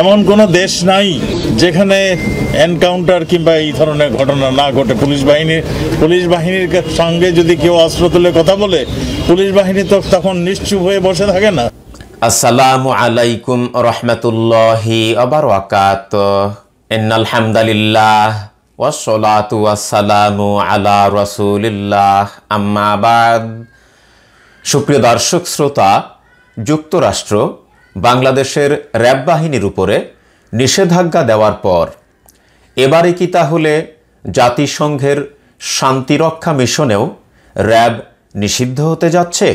এমন কোনো দেশ নাই যেখানে এনকাউন্টার কিংবা এই ধরনের ঘটনা না ঘটে পুলিশ বাহিনীর পুলিশ বাহিনীর সঙ্গে যদি কেউ অস্ত্র তুলে কথা বলে পুলিশ বাহিনী তো তখন নিশ্চুপ হয়ে বসে থাকে না আসসালামু আলাইকুম রহমতুল্লাহি অবরাকাত ইন্নাল হামদালিল্লাহ والصلاة والسلام على সুপ্রিয় দর্শক শ্রোতা যুক্তরাষ্ট্র বাংলাদেশের র্যাব বাহিনীর উপরে নিষেধাজ্ঞা দেওয়ার পর এবারে কি তাহলে জাতিসংঘের শান্তিরক্ষা মিশনেও র্যাব নিষিদ্ধ হতে যাচ্ছে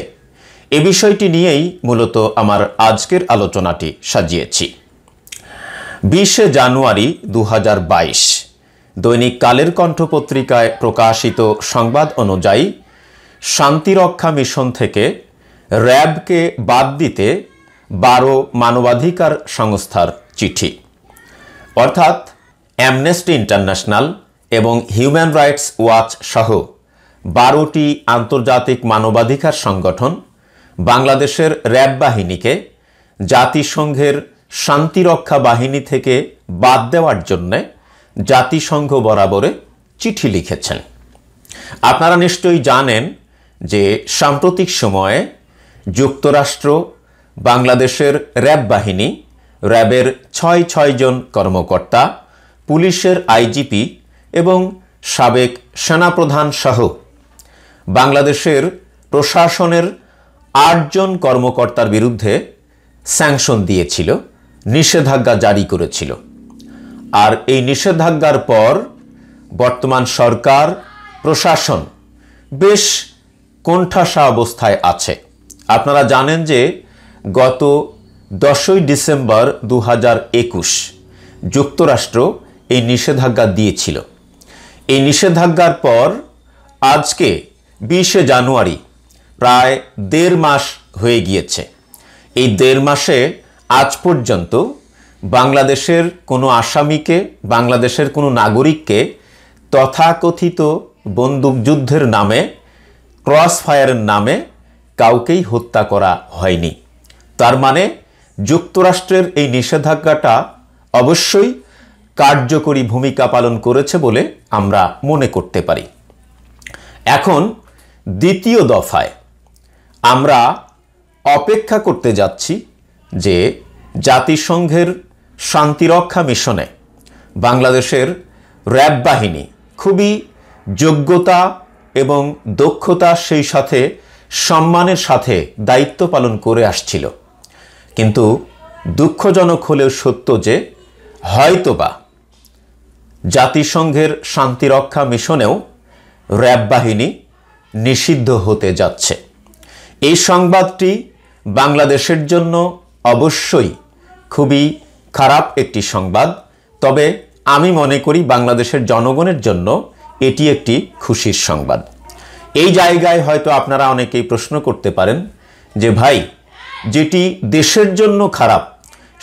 এ বিষয়টি নিয়েই মূলত আমার আজকের আলোচনাটি সাজিয়েছি বিশে জানুয়ারি দু দৈনিক কালের কণ্ঠ পত্রিকায় প্রকাশিত সংবাদ অনুযায়ী শান্তিরক্ষা মিশন থেকে র্যাবকে বাদ দিতে বারো মানবাধিকার সংস্থার চিঠি অর্থাৎ অ্যামনেস্টি ইন্টারন্যাশনাল এবং হিউম্যান রাইটস ওয়াচ সহ বারোটি আন্তর্জাতিক মানবাধিকার সংগঠন বাংলাদেশের র্যাব বাহিনীকে জাতিসংঘের শান্তিরক্ষা বাহিনী থেকে বাদ দেওয়ার জন্যে জাতিসংঘ বরাবরে চিঠি লিখেছেন আপনারা নিশ্চয়ই জানেন যে সাম্প্রতিক সময়ে যুক্তরাষ্ট্র বাংলাদেশের র্যাব বাহিনী র্যাবের ছয় ছয় জন কর্মকর্তা পুলিশের আইজিপি এবং সাবেক সেনাপ্রধান সহ বাংলাদেশের প্রশাসনের আটজন কর্মকর্তার বিরুদ্ধে স্যাংশন দিয়েছিল নিষেধাজ্ঞা জারি করেছিল আর এই নিষেধাজ্ঞার পর বর্তমান সরকার প্রশাসন বেশ কণ্ঠাসা অবস্থায় আছে আপনারা জানেন যে গত দশই ডিসেম্বর দু হাজার একুশ যুক্তরাষ্ট্র এই নিষেধাজ্ঞা দিয়েছিল এই নিষেধাজ্ঞার পর আজকে বিশে জানুয়ারি প্রায় দেড় মাস হয়ে গিয়েছে এই দেড় মাসে আজ পর্যন্ত বাংলাদেশের কোনো আসামিকে বাংলাদেশের কোনো নাগরিককে তথাকথিত বন্দুকযুদ্ধের নামে ক্রস ফায়ারের নামে কাউকেই হত্যা করা হয়নি তার মানে যুক্তরাষ্ট্রের এই নিষেধাজ্ঞাটা অবশ্যই কার্যকরী ভূমিকা পালন করেছে বলে আমরা মনে করতে পারি এখন দ্বিতীয় দফায় আমরা অপেক্ষা করতে যাচ্ছি যে জাতিসংঘের শান্তিরক্ষা মিশনে বাংলাদেশের র্যাব বাহিনী খুবই যোগ্যতা এবং দক্ষতা সেই সাথে সম্মানের সাথে দায়িত্ব পালন করে আসছিল কিন্তু দুঃখজনক হলেও সত্য যে হয়তোবা জাতিসংঘের শান্তিরক্ষা মিশনেও র্যাব বাহিনী নিষিদ্ধ হতে যাচ্ছে এই সংবাদটি বাংলাদেশের জন্য অবশ্যই খুবই খারাপ একটি সংবাদ তবে আমি মনে করি বাংলাদেশের জনগণের জন্য এটি একটি খুশির সংবাদ এই জায়গায় হয়তো আপনারা অনেকেই প্রশ্ন করতে পারেন যে ভাই যেটি দেশের জন্য খারাপ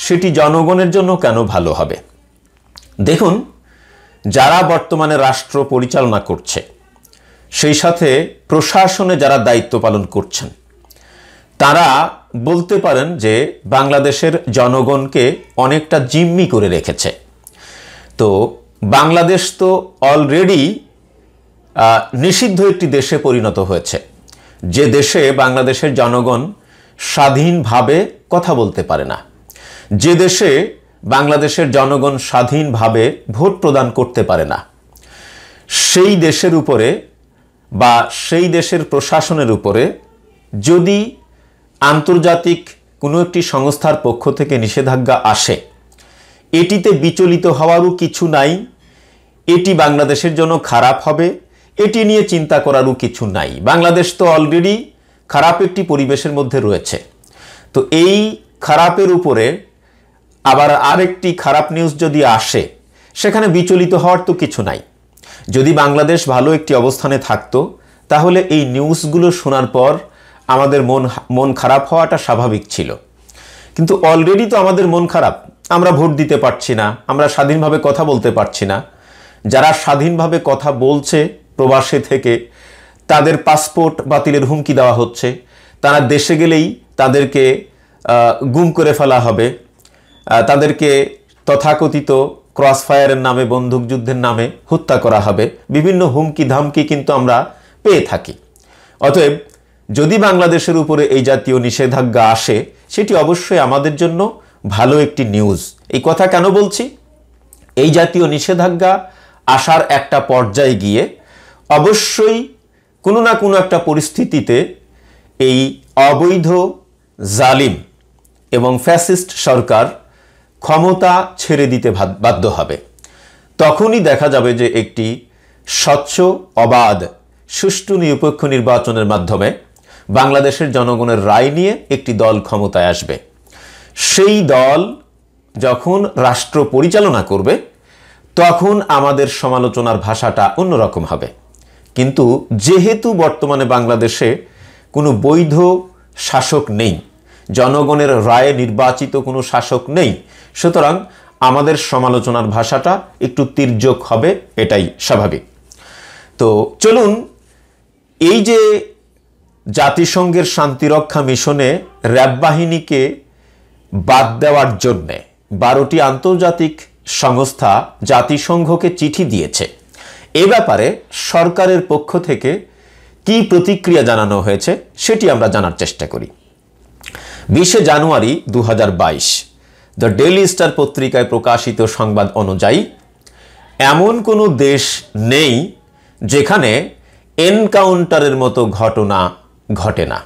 সেটি জনগণের জন্য কেন ভালো হবে দেখুন যারা বর্তমানে রাষ্ট্র পরিচালনা করছে সেই সাথে প্রশাসনে যারা দায়িত্ব পালন করছেন তারা বলতে পারেন যে বাংলাদেশের জনগণকে অনেকটা জিম্মি করে রেখেছে তো বাংলাদেশ তো অলরেডি নিষিদ্ধ একটি দেশে পরিণত হয়েছে যে দেশে বাংলাদেশের জনগণ স্বাধীনভাবে কথা বলতে পারে না যে দেশে বাংলাদেশের জনগণ স্বাধীনভাবে ভোট প্রদান করতে পারে না সেই দেশের উপরে বা সেই দেশের প্রশাসনের উপরে যদি আন্তর্জাতিক কোনো একটি সংস্থার পক্ষ থেকে নিষেধাজ্ঞা আসে এটিতে বিচলিত হওয়ারও কিছু নাই এটি বাংলাদেশের জন্য খারাপ হবে এটি নিয়ে চিন্তা করারও কিছু নাই বাংলাদেশ তো অলরেডি খারাপ একটি পরিবেশের মধ্যে রয়েছে তো এই খারাপের উপরে আবার আরেকটি খারাপ নিউজ যদি আসে সেখানে বিচলিত হওয়ার তো কিছু নাই যদি বাংলাদেশ ভালো একটি অবস্থানে থাকতো তাহলে এই নিউজগুলো শোনার পর আমাদের মন মন খারাপ হওয়াটা স্বাভাবিক ছিল কিন্তু অলরেডি তো আমাদের মন খারাপ আমরা ভোট দিতে পারছি না আমরা স্বাধীনভাবে কথা বলতে পারছি না যারা স্বাধীনভাবে কথা বলছে প্রবাসে থেকে তাদের পাসপোর্ট বাতিলের হুমকি দেওয়া হচ্ছে তারা দেশে গেলেই তাদেরকে গুম করে ফেলা হবে তাদেরকে তথাকথিত ক্রস ফায়ারের নামে বন্দুকযুদ্ধের নামে হত্যা করা হবে বিভিন্ন হুমকি ধামকি কিন্তু আমরা পেয়ে থাকি অতএব যদি বাংলাদেশের উপরে এই জাতীয় নিষেধাজ্ঞা আসে সেটি অবশ্যই আমাদের জন্য ভালো একটি নিউজ এই কথা কেন বলছি এই জাতীয় নিষেধাজ্ঞা আসার একটা পর্যায়ে গিয়ে অবশ্যই কোনো না কোনো একটা পরিস্থিতিতে এই অবৈধ জালিম এবং ফ্যাসিস্ট সরকার ক্ষমতা ছেড়ে দিতে বাধ্য হবে তখনই দেখা যাবে যে একটি স্বচ্ছ অবাধ সুষ্ঠু নিরপেক্ষ নির্বাচনের মাধ্যমে বাংলাদেশের জনগণের রায় নিয়ে একটি দল ক্ষমতায় আসবে সেই দল যখন রাষ্ট্র পরিচালনা করবে তখন আমাদের সমালোচনার ভাষাটা অন্যরকম হবে কিন্তু যেহেতু বর্তমানে বাংলাদেশে কোনো বৈধ শাসক নেই জনগণের রায়ে নির্বাচিত কোনো শাসক নেই সুতরাং আমাদের সমালোচনার ভাষাটা একটু তির্যক হবে এটাই স্বাভাবিক তো চলুন এই যে জাতিসংঘের শান্তিরক্ষা মিশনে র্যাব বাহিনীকে বাদ দেওয়ার জন্যে বারোটি আন্তর্জাতিক সংস্থা জাতিসংঘকে চিঠি দিয়েছে এ ব্যাপারে সরকারের পক্ষ থেকে কি প্রতিক্রিয়া জানানো হয়েছে সেটি আমরা জানার চেষ্টা করি বিশে জানুয়ারি দু দ্য ডেইলি স্টার পত্রিকায় প্রকাশিত সংবাদ অনুযায়ী এমন কোনো দেশ নেই যেখানে এনকাউন্টারের মতো ঘটনা ঘটে না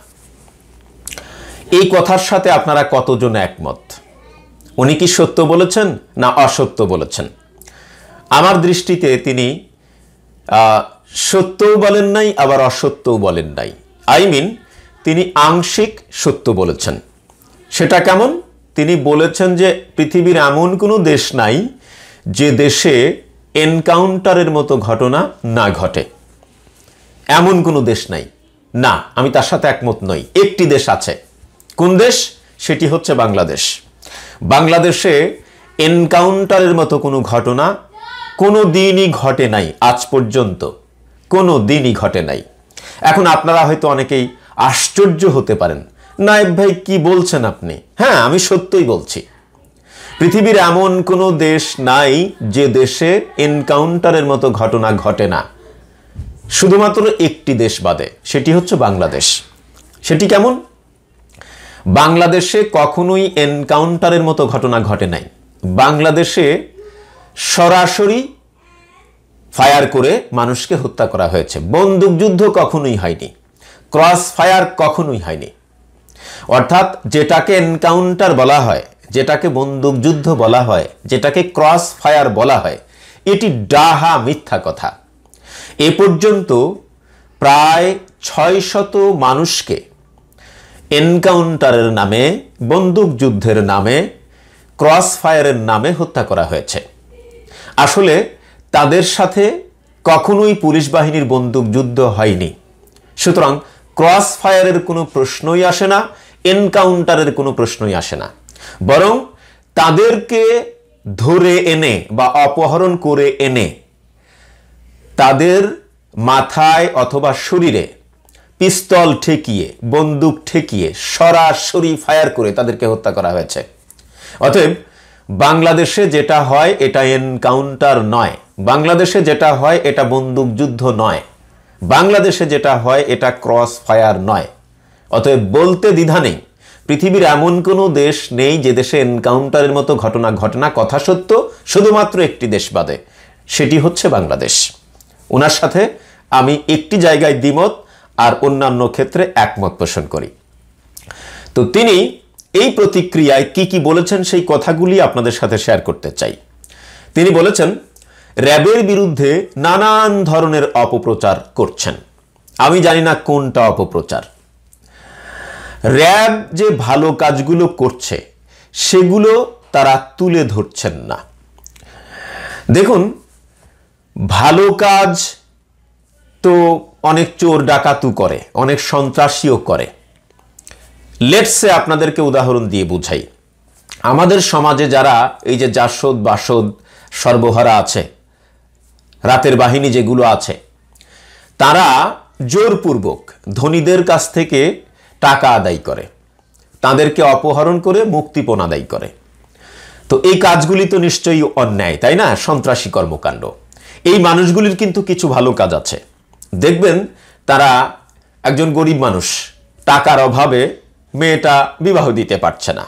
এই কথার সাথে আপনারা কতজন একমত উনি কি সত্য বলেছেন না অসত্য বলেছেন আমার দৃষ্টিতে তিনি সত্যও বলেন নাই আবার অসত্যও বলেন নাই আই মিন তিনি আংশিক সত্য বলেছেন সেটা কেমন তিনি বলেছেন যে পৃথিবীর এমন কোনো দেশ নাই যে দেশে এনকাউন্টারের মতো ঘটনা না ঘটে এমন কোনো দেশ নাই না আমি তার সাথে একমত নই একটি দেশ আছে কোন দেশ সেটি হচ্ছে বাংলাদেশ বাংলাদেশে এনকাউন্টারের মতো কোনো ঘটনা কোনো দিনই ঘটে নাই আজ পর্যন্ত কোনো দিনই ঘটে নাই এখন আপনারা হয়তো অনেকেই আশ্চর্য হতে পারেন নায়েব ভাই কি বলছেন আপনি হ্যাঁ আমি সত্যই বলছি পৃথিবীর এমন কোনো দেশ নাই যে দেশে এনকাউন্টারের মতো ঘটনা ঘটে না শুধুমাত্র একটি দেশ বাদে সেটি হচ্ছে বাংলাদেশ সেটি কেমন বাংলাদেশে কখনোই এনকাউন্টারের মতো ঘটনা ঘটে নাই বাংলাদেশে সরাসরি ফায়ার করে মানুষকে হত্যা করা হয়েছে বন্দুকযুদ্ধ কখনোই হয়নি ক্রস ফায়ার কখনোই হয়নি অর্থাৎ যেটাকে এনকাউন্টার বলা হয় যেটাকে বন্দুকযুদ্ধ বলা হয় যেটাকে ক্রস ফায়ার বলা হয় এটি ডাহা মিথ্যা কথা এ পর্যন্ত প্রায় ছয় শত মানুষকে এনকাউন্টারের নামে বন্দুকযুদ্ধের নামে ক্রস ফায়ারের নামে হত্যা করা হয়েছে আসলে তাদের সাথে কখনোই পুলিশ বাহিনীর বন্দুক যুদ্ধ হয়নি সুতরাং ক্রস ফায়ারের কোনো প্রশ্নই আসে না এনকাউন্টারের কোনো প্রশ্নই আসে না বরং তাদেরকে ধরে এনে বা অপহরণ করে এনে তাদের মাথায় অথবা শরীরে পিস্তল ঠেকিয়ে বন্দুক ঠেকিয়ে সরাসরি ফায়ার করে তাদেরকে হত্যা করা হয়েছে অতএব বাংলাদেশে যেটা হয় এটা এনকাউন্টার নয় বাংলাদেশে যেটা হয় এটা বন্দুকযুদ্ধ নয় বাংলাদেশে যেটা হয় এটা ক্রস ফায়ার নয় অতএব বলতে দ্বিধা নেই পৃথিবীর এমন কোনো দেশ নেই যে দেশে এনকাউন্টারের মতো ঘটনা ঘটনা কথা সত্য শুধুমাত্র একটি দেশ বাদে সেটি হচ্ছে বাংলাদেশ ওনার সাথে আমি একটি জায়গায় দ্বিমত আর অন্যান্য ক্ষেত্রে একমত পোষণ করি তো তিনি এই প্রতিক্রিয়ায় কি কি বলেছেন সেই কথাগুলি আপনাদের সাথে শেয়ার করতে চাই তিনি বলেছেন র্যাবের বিরুদ্ধে নানান ধরনের অপপ্রচার করছেন আমি জানি না কোনটা অপপ্রচার র্যাব যে ভালো কাজগুলো করছে সেগুলো তারা তুলে ধরছেন না দেখুন ভালো কাজ তো অনেক চোর ডাকাতু করে অনেক সন্ত্রাসীও করে লেটসে আপনাদেরকে উদাহরণ দিয়ে বুঝাই আমাদের সমাজে যারা এই যে জাসদ বাসদ সর্বহারা আছে রাতের বাহিনী যেগুলো আছে তারা জোরপূর্বক ধনীদের কাছ থেকে টাকা আদায় করে তাদেরকে অপহরণ করে মুক্তিপণ আদায় করে তো এই কাজগুলি তো নিশ্চয়ই অন্যায় তাই না সন্ত্রাসী কর্মকাণ্ড এই মানুষগুলির কিন্তু কিছু ভালো কাজ আছে দেখবেন তারা একজন গরিব মানুষ টাকার অভাবে মেয়েটা বিবাহ দিতে পারছে না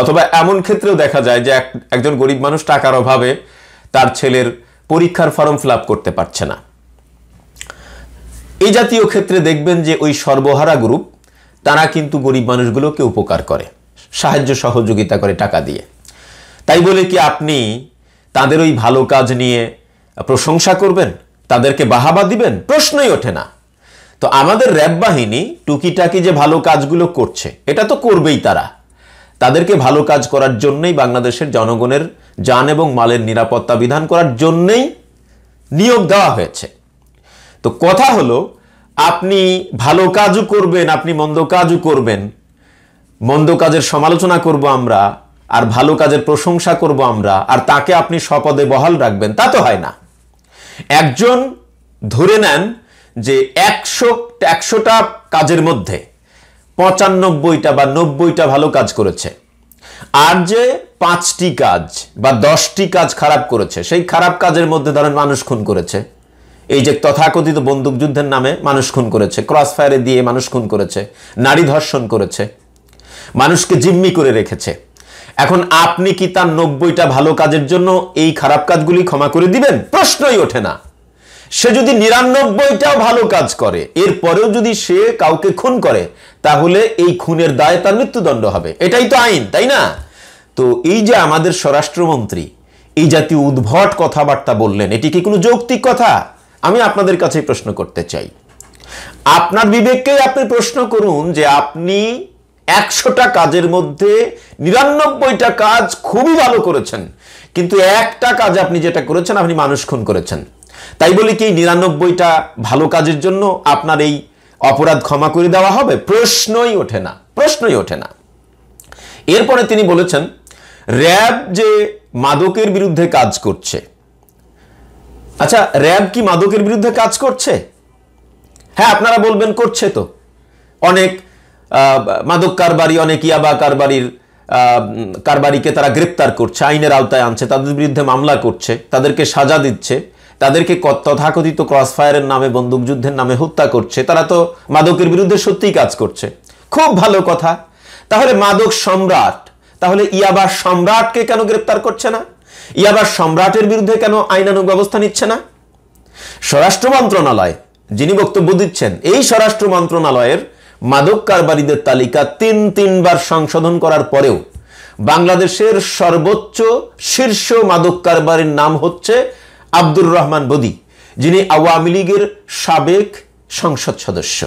অথবা এমন ক্ষেত্রেও দেখা যায় যে একজন গরিব মানুষ টাকার অভাবে তার ছেলের পরীক্ষার ফর্ম ফিল করতে পারছে না এই জাতীয় ক্ষেত্রে দেখবেন যে ওই সর্বহারা গ্রুপ তারা কিন্তু গরিব মানুষগুলোকে উপকার করে সাহায্য সহযোগিতা করে টাকা দিয়ে তাই বলে কি আপনি তাদের ওই ভালো কাজ নিয়ে প্রশংসা করবেন তাদেরকে বাহাবা দিবেন প্রশ্নই ওঠে না তো আমাদের র্যাব বাহিনী টুকিটাকি যে ভালো কাজগুলো করছে এটা তো করবেই তারা তাদেরকে ভালো কাজ করার জন্যই বাংলাদেশের জনগণের যান এবং মালের নিরাপত্তা বিধান করার জন্যই নিয়োগ দেওয়া হয়েছে তো কথা হলো আপনি ভালো কাজও করবেন আপনি মন্দ কাজও করবেন মন্দ কাজের সমালোচনা করব আমরা আর ভালো কাজের প্রশংসা করব আমরা আর তাকে আপনি স্বপদে বহাল রাখবেন তা তো হয় না একজন ধরে নেন যে একশো একশোটা কাজের মধ্যে পঁচানব্বইটা বা নব্বইটা ভালো কাজ করেছে আর যে পাঁচটি কাজ বা দশটি কাজ খারাপ করেছে সেই খারাপ কাজের মধ্যে ধরেন মানুষ খুন করেছে এই যে তথাকথিত বন্দুকযুদ্ধের নামে মানুষ খুন করেছে ক্রস ফায়ারে দিয়ে মানুষ খুন করেছে নারী ধর্ষণ করেছে মানুষকে জিম্মি করে রেখেছে এখন আপনি কি তার নব্বইটা ভালো কাজের জন্য এই খারাপ কাজগুলি ক্ষমা করে দিবেন প্রশ্নই ওঠে না সে যদি নিরানব্বইটাও ভালো কাজ করে এরপরেও যদি সে কাউকে খুন করে তাহলে এই খুনের দায় তার মৃত্যুদণ্ড হবে এটাই তো আইন তাই না তো এই যে আমাদের স্বরাষ্ট্রমন্ত্রী এই জাতীয় উদ্ভট কথাবার্তা বললেন এটি কি কোনো যৌক্তিক কথা আমি আপনাদের কাছে প্রশ্ন করতে চাই আপনার বিবেককেই আপনি প্রশ্ন করুন যে আপনি একশোটা কাজের মধ্যে নিরানব্বইটা কাজ খুবই ভালো করেছেন কিন্তু একটা কাজ আপনি যেটা করেছেন আপনি মানুষ খুন করেছেন তাই বলে কি নিরানব্বইটা ভালো কাজের জন্য আপনার এই অপরাধ ক্ষমা করে দেওয়া হবে প্রশ্নই ওঠে না প্রশ্নই ওঠে না এরপরে তিনি বলেছেন র্যাব যে মাদকের বিরুদ্ধে কাজ করছে আচ্ছা র্যাব কি মাদকের বিরুদ্ধে কাজ করছে হ্যাঁ আপনারা বলবেন করছে তো অনেক মাদক কারবারি অনেক ইয়াবা কারবারির কারবারিকে তারা গ্রেপ্তার করছে আইনের আওতায় আনছে তাদের বিরুদ্ধে মামলা করছে তাদেরকে সাজা দিচ্ছে তাদেরকে তথাকথিত ক্রস ফায়ারের নামে বন্দুকযুদ্ধের নামে হত্যা করছে তারা তো মাদকের বিরুদ্ধে সত্যিই কাজ করছে খুব ভালো কথা তাহলে মাদক সম্রাট তাহলে ইয়াবা সম্রাটকে কেন গ্রেপ্তার করছে না ইয়াবা সম্রাটের বিরুদ্ধে কেন আইনানুগ ব্যবস্থা নিচ্ছে না স্বরাষ্ট্র মন্ত্রণালয় যিনি বক্তব্য দিচ্ছেন এই স্বরাষ্ট্র মন্ত্রণালয়ের মাদক কারবারীদের তালিকা তিন তিনবার সংশোধন করার পরেও বাংলাদেশের সর্বোচ্চ শীর্ষ মাদক কারবারির নাম হচ্ছে আব্দুর রহমান বদি যিনি আওয়ামী লীগের সাবেক সংসদ সদস্য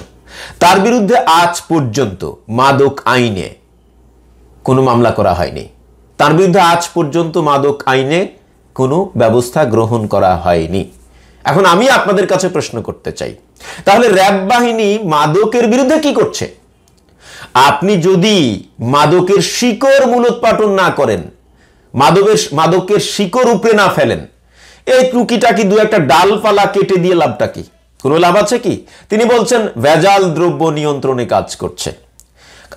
তার বিরুদ্ধে আজ পর্যন্ত মাদক আইনে কোনো মামলা করা হয়নি তার বিরুদ্ধে আজ পর্যন্ত মাদক আইনে কোনো ব্যবস্থা গ্রহণ করা হয়নি এখন আমি আপনাদের কাছে প্রশ্ন করতে চাই তাহলে র্যাব বাহিনী মাদকের বিরুদ্ধে কি করছে আপনি যদি মাদকের শিকড় মূলোৎপাটন না করেন মাদকের মাদকের শিকড় উপরে না ফেলেন এই ত্রুকিটা কি দু একটা ডালপালা কেটে দিয়ে লাভটা কি কোনো লাভ আছে কি তিনি বলছেন ভেজাল দ্রব্য নিয়ন্ত্রণে কাজ করছে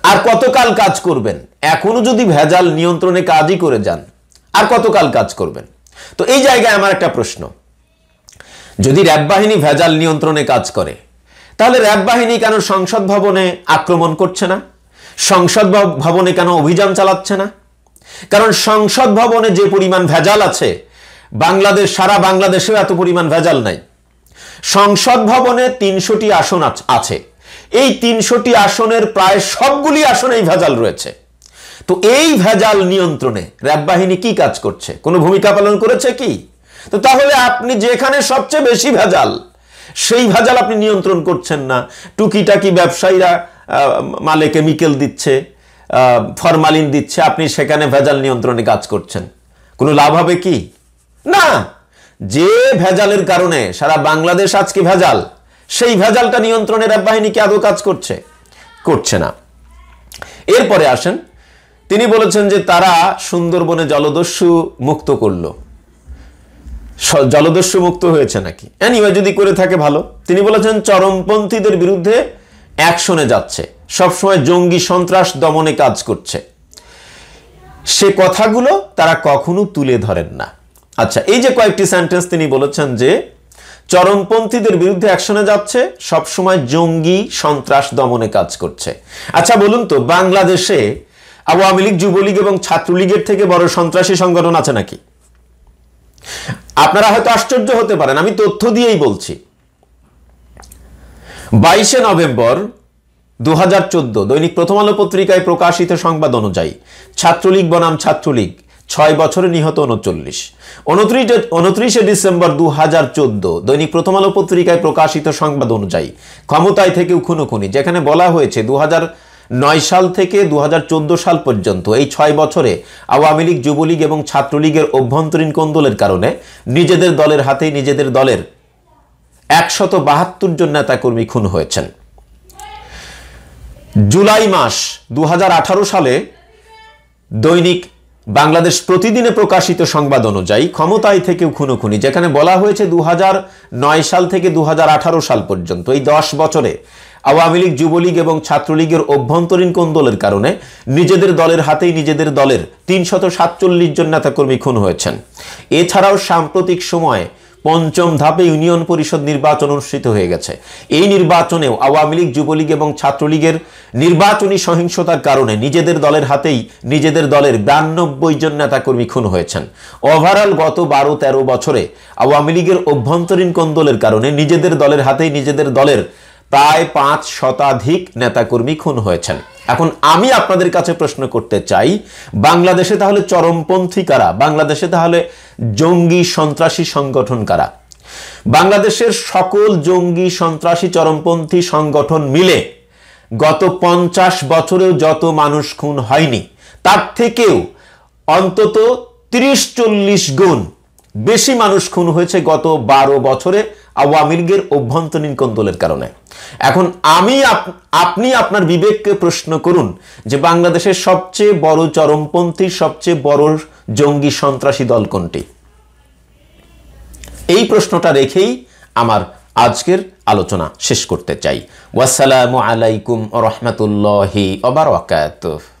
আর কতকাল কাজ করবেন এখনো যদি ভেজাল নিয়ন্ত্রণে কাজই করে যান আর কতকাল কাজ করবেন তো এই জায়গায় আমার একটা প্রশ্ন যদি র্যাব বাহিনী ভেজাল নিয়ন্ত্রণে কাজ করে তাহলে র্যাব বাহিনী কেন সংসদ ভবনে আক্রমণ করছে না সংসদ ভবনে কেন অভিযান চালাচ্ছে না কারণ সংসদ ভবনে যে পরিমাণ ভেজাল আছে বাংলাদেশ সারা বাংলাদেশেও এত পরিমাণ ভেজাল নাই সংসদ ভবনে তিনশোটি আসন আছে এই তিনশোটি আসনের প্রায় সবগুলি আসনেই ভেজাল রয়েছে তো এই ভেজাল নিয়ন্ত্রণে র্যাব বাহিনী কি কাজ করছে কোনো ভূমিকা পালন করেছে কি তো তাহলে আপনি যেখানে সবচেয়ে বেশি ভেজাল সেই ভেজাল আপনি নিয়ন্ত্রণ করছেন না টুকিটাকি ব্যবসায়ীরা মালে কেমিক্যাল দিচ্ছে ফরমালিন দিচ্ছে আপনি সেখানে ভেজাল নিয়ন্ত্রণে কাজ করছেন কোনো লাভ হবে কি না যে ভেজালের কারণে সারা বাংলাদেশ আজকে ভেজাল সেই ভেজালটা নিয়ন্ত্রণের বাহিনী বাহিনীকে আদৌ কাজ করছে করছে না এরপরে আসেন তিনি বলেছেন যে তারা সুন্দরবনে জলদস্যু মুক্ত করলো জলদস্যু মুক্ত হয়েছে নাকি এনিওয়ে যদি করে থাকে ভালো তিনি বলেছেন চরমপন্থীদের বিরুদ্ধে অ্যাকশনে যাচ্ছে সবসময় জঙ্গি সন্ত্রাস দমনে কাজ করছে সে কথাগুলো তারা কখনো তুলে ধরেন না আচ্ছা এই যে কয়েকটি সেন্টেন্স তিনি বলেছেন যে চরমপন্থীদের বিরুদ্ধে অ্যাকশনে যাচ্ছে সবসময় জঙ্গি সন্ত্রাস দমনে কাজ করছে আচ্ছা বলুন তো বাংলাদেশে আওয়ামী লীগ যুবলীগ এবং ছাত্রলীগের থেকে বড় সন্ত্রাসী সংগঠন আছে নাকি আপনারা হয়তো আশ্চর্য হতে পারেন আমি তথ্য দিয়েই বলছি বাইশে নভেম্বর দু দৈনিক প্রথম আলো পত্রিকায় প্রকাশিত সংবাদ অনুযায়ী ছাত্রলীগ বনাম ছাত্রলীগ ছয় বছরে নিহত উনচল্লিশ উনত্রিশে উনত্রিশে ডিসেম্বর দু হাজার চোদ্দ দৈনিক প্রথম আলো পত্রিকায় প্রকাশিত সংবাদ অনুযায়ী ক্ষমতায় থেকে খুনোখুনি যেখানে বলা হয়েছে দু নয় সাল থেকে দু সাল পর্যন্ত এই ছয় বছরে আওয়ামী লীগ যুবলীগ এবং ছাত্রলীগের অভ্যন্তরীণ কন্দলের কারণে নিজেদের দলের হাতেই নিজেদের দলের একশত বাহাত্তর জন নেতাকর্মী খুন হয়েছেন জুলাই মাস দু সালে দৈনিক বাংলাদেশ প্রতিদিনে প্রকাশিত সংবাদ অনুযায়ী ক্ষমতায় থেকেও খুনোখুনি যেখানে বলা হয়েছে দু নয় সাল থেকে দু সাল পর্যন্ত এই দশ বছরে আওয়ামী লীগ যুবলীগ এবং ছাত্রলীগের অভ্যন্তরীণ কোন্দলের কারণে নিজেদের দলের হাতেই নিজেদের দলের তিনশত সাতচল্লিশ জন নেতাকর্মী খুন হয়েছেন এছাড়াও সাম্প্রতিক সময়ে পঞ্চম ধাপে ইউনিয়ন পরিষদ নির্বাচন অনুষ্ঠিত হয়ে গেছে এই নির্বাচনেও আওয়ামী লীগ যুবলীগ এবং ছাত্রলীগের নির্বাচনী সহিংসতার কারণে নিজেদের দলের হাতেই নিজেদের দলের বিরানব্বই জন নেতাকর্মী খুন হয়েছেন ওভারঅল গত বারো তেরো বছরে আওয়ামী লীগের অভ্যন্তরীণ কোন্দলের কারণে নিজেদের দলের হাতেই নিজেদের দলের প্রায় পাঁচ শতাধিক নেতাকর্মী খুন হয়েছেন এখন আমি আপনাদের কাছে প্রশ্ন করতে চাই বাংলাদেশে তাহলে চরমপন্থী কারা বাংলাদেশে তাহলে জঙ্গি সন্ত্রাসী সংগঠন কারা বাংলাদেশের সকল জঙ্গি সন্ত্রাসী চরমপন্থী সংগঠন মিলে গত পঞ্চাশ বছরেও যত মানুষ খুন হয়নি তার থেকেও অন্তত তিরিশ চল্লিশ গুণ বেশি মানুষ খুন হয়েছে গত বারো বছরে আওয়ামী লীগের অভ্যন্তরীণ কন্দলের কারণে এখন আমি আপনি আপনার বিবেককে প্রশ্ন করুন যে বাংলাদেশের সবচেয়ে বড় চরমপন্থী সবচেয়ে বড় জঙ্গি সন্ত্রাসী দল কোনটি এই প্রশ্নটা রেখেই আমার আজকের আলোচনা শেষ করতে চাই ওয়াসালামু আলাইকুম রহমতুল্লাহ অবরাকাতুহ